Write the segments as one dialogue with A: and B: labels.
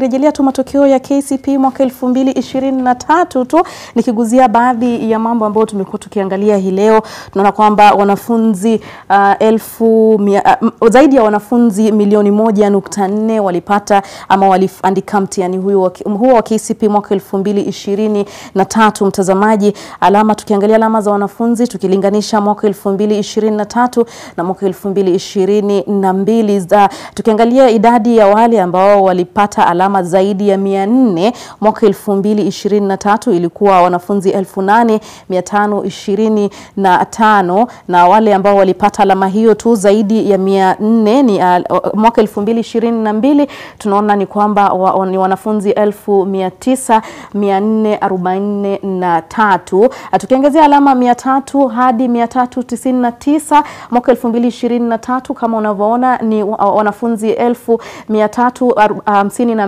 A: nikirejelea tu matokeo ya KCP mwaka 2023 tu nikiguzia baadhi ya mambo ambayo tumekuwa tukiangalia hii leo, tunaona kwamba wanafunzi uh, elfu mia, uh, zaidi ya wanafunzi milioni moja nukta nne walipata ama waliandika mtihani huo, huo wa KCP mwaka 2023. Mtazamaji, alama tukiangalia alama za wanafunzi tukilinganisha mwaka 2023 na mwaka 2022 za uh, tukiangalia idadi ya wale ambao walipata alama alama zaidi ya 400. Mwaka 2023 ilikuwa wanafunzi 8525 na wale ambao walipata alama hiyo tu zaidi ya 400 ni uh, mwaka 2022 tunaona ni kwamba wa, ni wanafunzi 19443 tukiangazia alama 300 hadi 399 mwaka 2023 kama unavyoona ni uh, wanafunzi 1352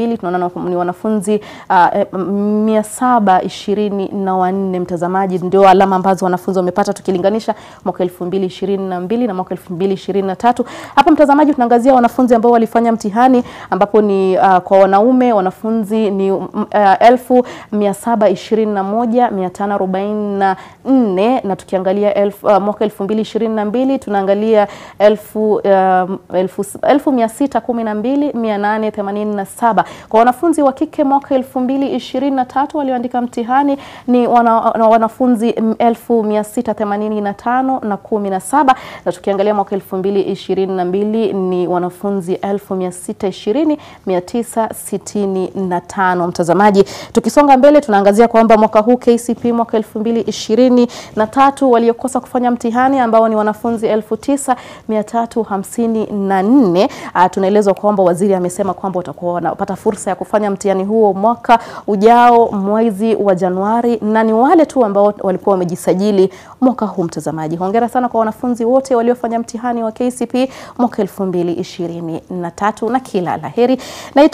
A: mbili tunaona ni wanafunzi uh, mia saba ishirini na wanne mtazamaji, ndio alama ambazo wanafunzi wamepata tukilinganisha mwaka elfu mbili ishirini na mbili na mwaka elfu mbili ishirini na tatu. Hapa mtazamaji, tunaangazia wanafunzi ambao walifanya mtihani ambapo ni uh, kwa wanaume wanafunzi ni uh, elfu mia saba ishirini na moja mia tano arobaini na nne na tukiangalia elfu, uh, mwaka elfu mbili ishirini na mbili tunaangalia elfu, uh, elfu, elfu mia sita kumi na mbili mia nane themanini na saba. Kwa wanafunzi wa kike mwaka 2023 walioandika mtihani ni wana, wanafunzi 1685 na 17 na tukiangalia mwaka 2022 ni wanafunzi 1620 965. Mtazamaji, tukisonga mbele tunaangazia kwamba mwaka huu KCP mwaka 2023 waliokosa kufanya mtihani ambao ni wanafunzi 9354 ah, tunaelezwa kwamba waziri amesema kwamba watakuwa wanapata fursa ya kufanya mtihani huo mwaka ujao mwezi wa Januari, na ni wale tu ambao walikuwa wamejisajili mwaka huu. Mtazamaji, hongera sana kwa wanafunzi wote waliofanya mtihani wa KCPE mwaka 2023 na kila la heri na